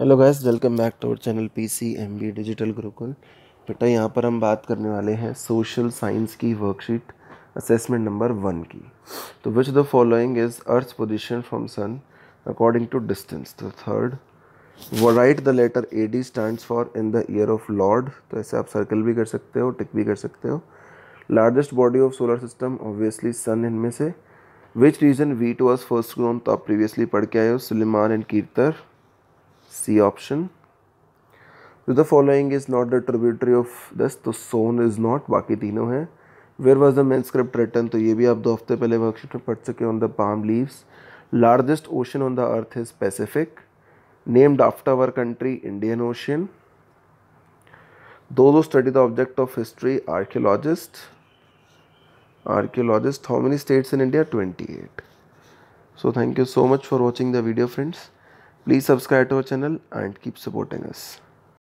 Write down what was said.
Hello guys welcome back to our channel M B digital Gurukul बेटा यहाँ पर हम बात करने वाले हैं सोशल साइंस की वर्कशीट असेसमेंट नंबर वन की तो which the following is earth position from sun according to distance तो third right the letter A D stand for in the year of lord तो ऐसे आप सर्कल भी कर सकते हो टिक भी कर सकते हो largest body of solar system obviously sun इनमें से which region wheat was first grown तो आप प्रीवियसली पढ़ के आए हो Sulaiman and Kirthar C option. So the following is not the tributary of this, तो सोन is not, बाकी तीनों हैं where was the manuscript written तो ये भी आप दो हफ्ते पहले वर्कशीट में पढ़ चुके on the palm leaves largest ocean on the earth is Pacific named after our country Indian ocean दो दो study the object of history archaeologist archaeologist how many states in India twenty eight so thank you so much for watching the video friends Please subscribe to our channel and keep supporting us.